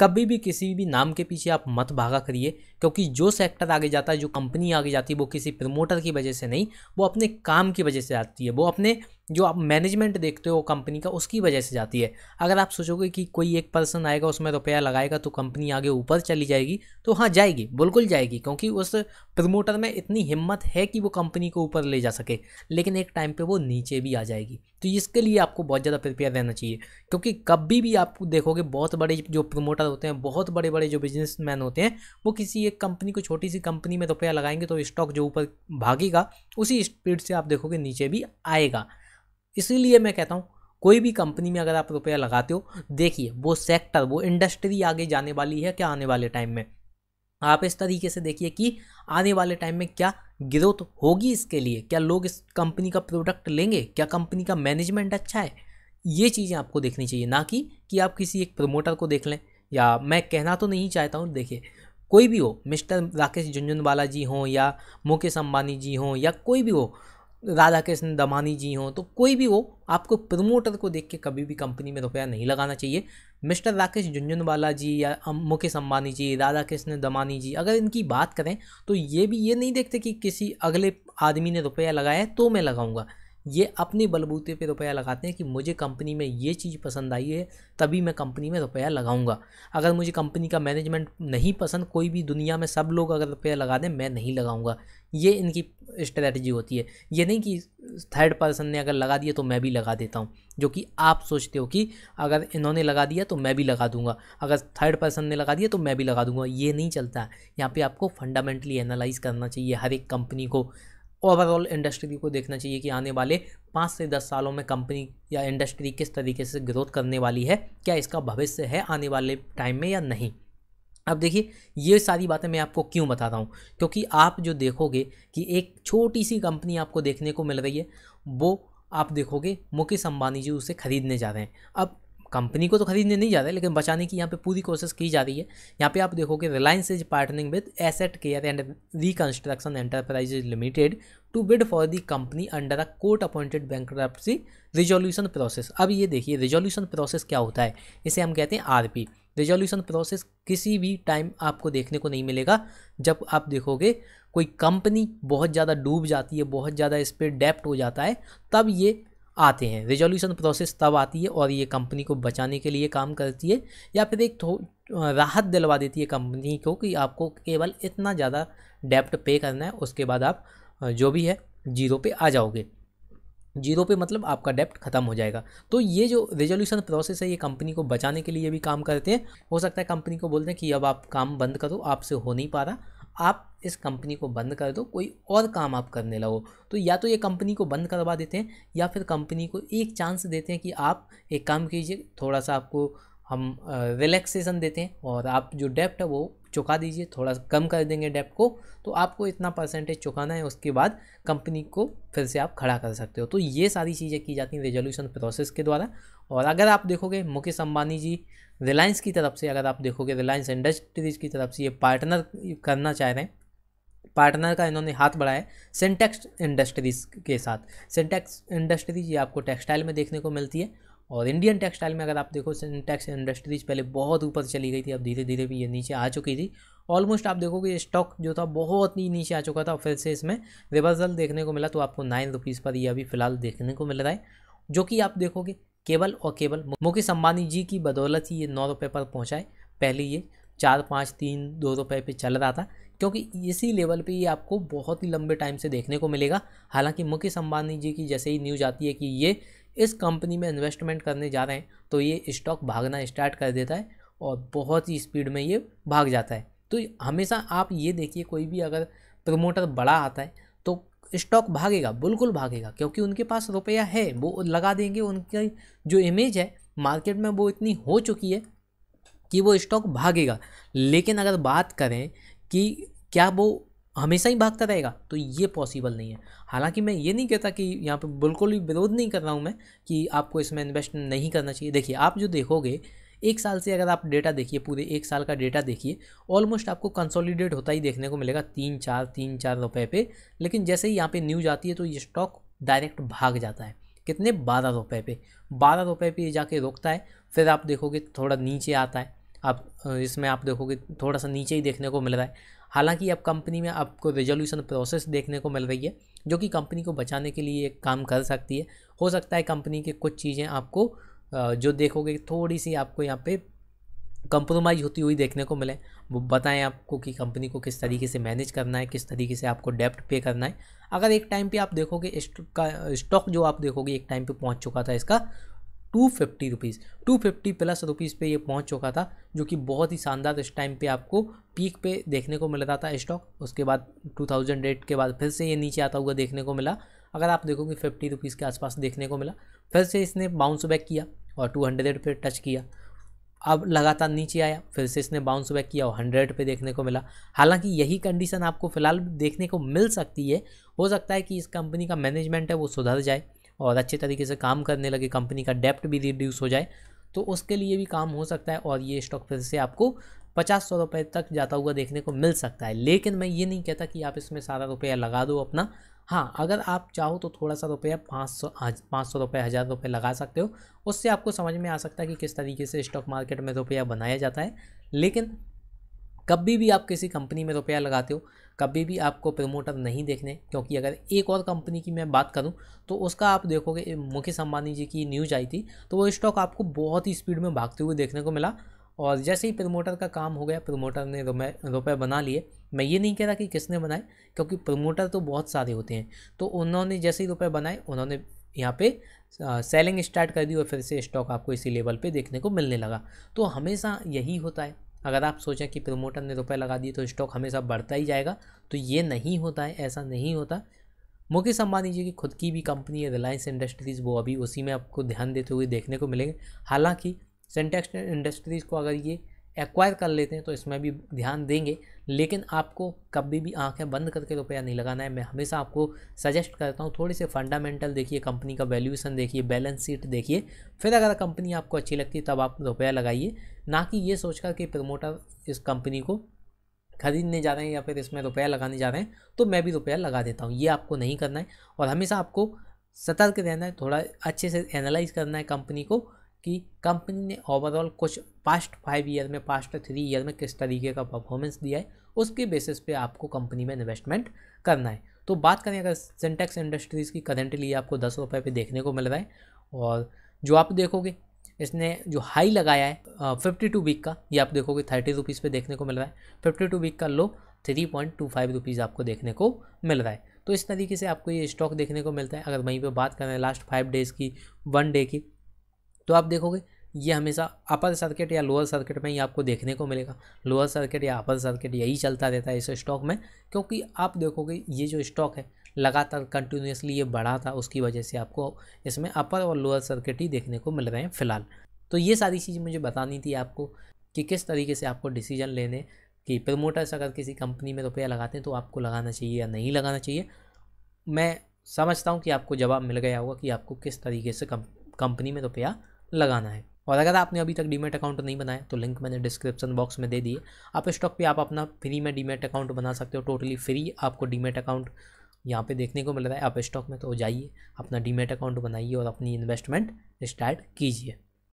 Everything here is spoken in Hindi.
कभी भी किसी भी नाम के पीछे आप मत भागा करिए क्योंकि जो सेक्टर आगे जाता है जो कंपनी आगे जाती है वो किसी प्रमोटर की वजह से नहीं वो अपने काम की वजह से आती है वो अपने जो आप मैनेजमेंट देखते हो कंपनी का उसकी वजह से जाती है अगर आप सोचोगे कि कोई एक पर्सन आएगा उसमें रुपया लगाएगा तो कंपनी आगे ऊपर चली जाएगी तो हाँ जाएगी बिल्कुल जाएगी क्योंकि उस प्रमोटर में इतनी हिम्मत है कि वो कंपनी को ऊपर ले जा सके लेकिन एक टाइम पर वो नीचे भी आ जाएगी तो इसके लिए आपको बहुत ज़्यादा प्रिपेयर रहना चाहिए क्योंकि कभी भी आप देखोगे बहुत बड़े जो प्रमोटर होते हैं बहुत बड़े बड़े जो बिजनेसमैन होते हैं वो किसी एक कंपनी को छोटी सी कंपनी में रुपया लगाएंगे तो स्टॉक जो ऊपर भागेगा उसी स्पीड से आप देखोगे नीचे भी आएगा इसीलिए मैं कहता हूँ कोई भी कंपनी में अगर आप रुपया लगाते हो देखिए वो सेक्टर वो इंडस्ट्री आगे जाने वाली है क्या आने वाले टाइम में आप इस तरीके से देखिए कि आने वाले टाइम में क्या ग्रोथ होगी इसके लिए क्या लोग इस कंपनी का प्रोडक्ट लेंगे क्या कंपनी का मैनेजमेंट अच्छा है ये चीज़ें आपको देखनी चाहिए ना कि कि आप किसी एक प्रमोटर को देख लें या मैं कहना तो नहीं चाहता हूँ देखिए कोई भी हो मिस्टर राकेश झुंझुनवाला जी हों या मुकेश अम्बानी जी हों या कोई भी हो राधा कृष्ण दमानी जी हों तो कोई भी हो आपको प्रमोटर को देख के कभी भी कंपनी में रुपया नहीं लगाना चाहिए मिस्टर राकेश झुंझुनवाला जी या मुकेश अम्बानी जी राधा कृष्ण दमानी जी अगर इनकी बात करें तो ये भी ये नहीं देखते कि किसी अगले आदमी ने रुपया लगाया है तो मैं लगाऊंगा ये अपने बलबूते पे रुपया लगाते हैं कि मुझे कंपनी में ये चीज़ पसंद आई है तभी मैं कंपनी में रुपया लगाऊंगा अगर मुझे कंपनी का मैनेजमेंट नहीं पसंद कोई भी दुनिया में सब लोग अगर रुपया लगा दें मैं नहीं लगाऊंगा ये इनकी स्ट्रैटेजी होती है ये नहीं कि थर्ड पर्सन ने अगर लगा दिया तो मैं भी लगा देता हूँ जो कि आप सोचते हो कि अगर इन्होंने लगा दिया तो मैं भी लगा दूंगा अगर थर्ड पर्सन ने लगा दिया तो मैं भी लगा दूंगा ये नहीं चलता यहाँ पे आपको फंडामेंटली एनालाइज करना चाहिए हर एक कंपनी को ओवरऑल इंडस्ट्री को देखना चाहिए कि आने वाले पाँच से दस सालों में कंपनी या इंडस्ट्री किस तरीके से ग्रोथ करने वाली है क्या इसका भविष्य है आने वाले टाइम में या नहीं अब देखिए ये सारी बातें मैं आपको क्यों बता रहा हूँ क्योंकि आप जो देखोगे कि एक छोटी सी कंपनी आपको देखने को मिल रही है वो आप देखोगे मुकेश अंबानी जी उसे खरीदने जा रहे हैं अब कंपनी को तो खरीदने नहीं जा रहे लेकिन बचाने की यहाँ पे पूरी कोशिश की जा रही है यहाँ पे आप देखोगे Reliance is partnering with asset care and reconstruction enterprise limited to bid for the company under a court appointed bank resolution process अब ये देखिए रिजोल्यूशन प्रोसेस क्या होता है इसे हम कहते हैं आर रिजोल्यूशन प्रोसेस किसी भी टाइम आपको देखने को नहीं मिलेगा जब आप देखोगे कोई कंपनी बहुत ज़्यादा डूब जाती है बहुत ज़्यादा इस पर डेप्ट हो जाता है तब ये आते हैं रिजोल्यूशन प्रोसेस तब आती है और ये कंपनी को बचाने के लिए काम करती है या फिर एक राहत दिलवा देती है कंपनी को कि आपको केवल इतना ज़्यादा डेप्ट पे करना है उसके बाद आप जो भी है जीरो पे आ जाओगे जीरो पे मतलब आपका डेप्ट खत्म हो जाएगा तो ये जो रेजोल्यूशन प्रोसेस है ये कंपनी को बचाने के लिए भी काम करते हैं हो सकता है कंपनी को बोलते हैं कि अब आप काम बंद करो आपसे हो नहीं पा रहा आप इस कंपनी को बंद कर दो कोई और काम आप करने लगो तो या तो ये कंपनी को बंद करवा देते हैं या फिर कंपनी को एक चांस देते हैं कि आप एक काम कीजिए थोड़ा सा आपको हम रिलैक्सेशन देते हैं और आप जो डेप्ट है वो चुका दीजिए थोड़ा कम कर देंगे डेप्ट को तो आपको इतना परसेंटेज चुकाना है उसके बाद कंपनी को फिर से आप खड़ा कर सकते हो तो ये सारी चीज़ें की जाती हैं रेजोल्यूशन प्रोसेस के द्वारा और अगर आप देखोगे मुकेश अम्बानी जी रिलायंस की तरफ से अगर आप देखोगे रिलायंस इंडस्ट्रीज़ की तरफ से ये पार्टनर करना चाह रहे हैं पार्टनर का इन्होंने हाथ बढ़ाया है सेंटेक्स इंडस्ट्रीज़ के साथ सेंटेक्स इंडस्ट्रीज़ ये आपको टेक्सटाइल में देखने को मिलती है और इंडियन टेक्सटाइल में अगर आप देखो सिंटेक्स इंडस्ट्रीज़ पहले बहुत ऊपर चली गई थी अब धीरे धीरे भी ये नीचे आ चुकी थी ऑलमोस्ट आप देखोगे ये स्टॉक जो था बहुत ही नीचे आ चुका था और फिर से इसमें रिवर्सल देखने को मिला तो आपको नाइन रुपीज़ पर ये अभी फ़िलहाल देखने को मिल रहा है जो कि आप देखोगे केवल और केवल मुकेश अम्बानी जी की बदौलत ही ये नौ रुपये पर पहुँचा है पहले ये चार पाँच तीन दो रुपये पर चल रहा था क्योंकि इसी लेवल पे ये आपको बहुत ही लंबे टाइम से देखने को मिलेगा हालांकि मुकेश अम्बानी जी की जैसे ही न्यूज आती है कि ये इस कंपनी में इन्वेस्टमेंट करने जा रहे हैं तो ये स्टॉक भागना स्टार्ट कर देता है और बहुत ही स्पीड में ये भाग जाता है तो हमेशा आप ये देखिए कोई भी अगर प्रमोटर बड़ा आता है स्टॉक भागेगा बिल्कुल भागेगा क्योंकि उनके पास रुपया है वो लगा देंगे उनकी जो इमेज है मार्केट में वो इतनी हो चुकी है कि वो स्टॉक भागेगा लेकिन अगर बात करें कि क्या वो हमेशा ही भागता रहेगा तो ये पॉसिबल नहीं है हालांकि मैं ये नहीं कहता कि यहाँ पे बिल्कुल भी विरोध नहीं कर रहा हूँ मैं कि आपको इसमें इन्वेस्ट नहीं करना चाहिए देखिए आप जो देखोगे एक साल से अगर आप डेटा देखिए पूरे एक साल का डेटा देखिए ऑलमोस्ट आपको कंसोलिडेट होता ही देखने को मिलेगा तीन चार तीन चार रुपये पे लेकिन जैसे ही यहाँ पे न्यूज आती है तो ये स्टॉक डायरेक्ट भाग जाता है कितने बारह रुपये पे बारह रुपये पे ये जाके रोकता है फिर आप देखोगे थोड़ा नीचे आता है आप इसमें आप देखोगे थोड़ा सा नीचे ही देखने को मिल रहा है हालांकि अब कंपनी में आपको रेजोल्यूशन प्रोसेस देखने को मिल रही है जो कि कंपनी को बचाने के लिए एक काम कर सकती है हो सकता है कंपनी के कुछ चीज़ें आपको जो देखोगे थोड़ी सी आपको यहाँ पे कंप्रोमाइज़ होती हुई देखने को मिले वो बताएं आपको कि कंपनी को किस तरीके से मैनेज करना है किस तरीके से आपको डेप्ट पे करना है अगर एक टाइम पे आप देखोगे का स्टॉक जो आप देखोगे एक टाइम पे पहुंच चुका था इसका two fifty rupees two fifty plus rupees पे ये पहुंच चुका था जो कि बहुत ही शानदार इस टाइम पे आपको पीक पे देखने को मिल रहा था स्टॉक उसके बाद टू थाउजेंड एट के बाद फिर से ये नीचे आता हुआ देखने को मिला अगर आप देखोगे फिफ्टी रुपीज़ के आसपास देखने को मिला फिर से इसने बाउंस बैक किया और टू हंड्रेड पे टच किया अब लगातार नीचे आया फिर से इसने बाउंस बैक किया और हंड्रेड पे देखने को मिला हालांकि यही कंडीशन आपको फ़िलहाल देखने को मिल सकती है हो सकता है कि इस कंपनी का मैनेजमेंट है वो सुधर जाए और अच्छे तरीके से काम करने लगे कंपनी का डेप्ट भी रिड्यूस हो जाए तो उसके लिए भी काम हो सकता है और ये स्टॉक फिर से आपको पचास सौ रुपये तक जाता हुआ देखने को मिल सकता है लेकिन मैं ये नहीं कहता कि आप इसमें सारा रुपया लगा दो अपना हाँ अगर आप चाहो तो थोड़ा सा रुपया पाँच सौ पाँच सौ रुपये हज़ार रुपये लगा सकते हो उससे आपको समझ में आ सकता है कि किस तरीके से स्टॉक मार्केट में रुपया बनाया जाता है लेकिन कभी भी आप किसी कंपनी में रुपया लगाते हो कभी भी आपको प्रमोटर नहीं देखने क्योंकि अगर एक और कंपनी की मैं बात करूं तो उसका आप देखोगे मुकेश अंबानी जी की न्यूज आई थी तो वो स्टॉक आपको बहुत ही स्पीड में भागते हुए देखने को मिला और जैसे ही प्रमोटर का काम हो गया प्रमोटर ने रुपए बना लिए मैं ये नहीं कह रहा कि किसने बनाए क्योंकि प्रमोटर तो बहुत सारे होते हैं तो उन्होंने जैसे ही रुपए बनाए उन्होंने यहाँ पे सेलिंग स्टार्ट कर दी और फिर से स्टॉक आपको इसी लेवल पे देखने को मिलने लगा तो हमेशा यही होता है अगर आप सोचें कि प्रमोटर ने रुपये लगा दिए तो स्टॉक हमेशा बढ़ता ही जाएगा तो ये नहीं होता है ऐसा नहीं होता मुकेश अंबानी जी की खुद की भी कंपनी है रिलायंस इंडस्ट्रीज़ वो अभी उसी में आपको ध्यान देते हुए देखने को मिलेंगे हालांकि सेंटेक्स इंडस्ट्रीज़ को अगर ये एक्वायर कर लेते हैं तो इसमें भी ध्यान देंगे लेकिन आपको कभी भी आंखें बंद करके रुपया नहीं लगाना है मैं हमेशा आपको सजेस्ट करता हूँ थोड़ी से फंडामेंटल देखिए कंपनी का वैल्यूएशन देखिए बैलेंस शीट देखिए फिर अगर कंपनी आपको अच्छी लगती है तब आप रुपया लगाइए ना कि ये सोचकर कि प्रमोटर इस कंपनी को खरीदने जा रहे हैं या फिर इसमें रुपया लगाने जा रहे हैं तो मैं भी रुपया लगा देता हूँ ये आपको नहीं करना है और हमेशा आपको सतर्क रहना है थोड़ा अच्छे से एनालाइज करना है कंपनी को कि कंपनी ने ओवरऑल कुछ पास्ट फाइव ईयर में पास्ट थ्री ईयर में किस तरीके का परफॉर्मेंस दिया है उसके बेसिस पे आपको कंपनी में इन्वेस्टमेंट करना है तो बात करें अगर सिंटेक्स इंडस्ट्रीज़ की करेंटली आपको दस रुपये पर देखने को मिल रहा है और जो आप देखोगे इसने जो हाई लगाया है फिफ्टी टू वीक का ये आप देखोगे थर्टी रुपीज़ पर देखने को मिल रहा है फिफ्टी टू वीक का low three point two five rupees आपको देखने को मिल रहा है तो इस तरीके से आपको ये स्टॉक देखने को मिलता है अगर वहीं पे बात करें लास्ट फाइव डेज़ की वन डे की तो आप देखोगे ये हमेशा अपर सर्किट या लोअर सर्किट में ही आपको देखने को मिलेगा लोअर सर्किट या अपर सर्किट यही चलता रहता है इस स्टॉक में क्योंकि आप देखोगे ये जो स्टॉक है लगातार कंटिन्यूसली ये बढ़ा था उसकी वजह से आपको इसमें अपर और लोअर सर्किट ही देखने को मिल रहे हैं फिलहाल तो ये सारी चीज़ मुझे बतानी थी आपको कि किस तरीके से आपको डिसीजन लेने कि प्रमोटर्स अगर किसी कंपनी में रुपया लगाते हैं तो आपको लगाना चाहिए या नहीं लगाना चाहिए मैं समझता हूँ कि आपको जवाब मिल गया होगा कि आपको किस तरीके से कंपनी में रुपया लगाना है और अगर आपने अभी तक डीमेट अकाउंट नहीं बनाया तो लिंक मैंने डिस्क्रिप्शन बॉक्स में दे दिए आप स्टॉक पर आप अपना फ्री में डीमेट अकाउंट बना सकते हो टोटली फ्री आपको डीमेट अकाउंट यहाँ पे देखने को मिल रहा है आप स्टॉक में तो जाइए अपना डीमेट अकाउंट बनाइए और अपनी इन्वेस्टमेंट स्टार्ट कीजिए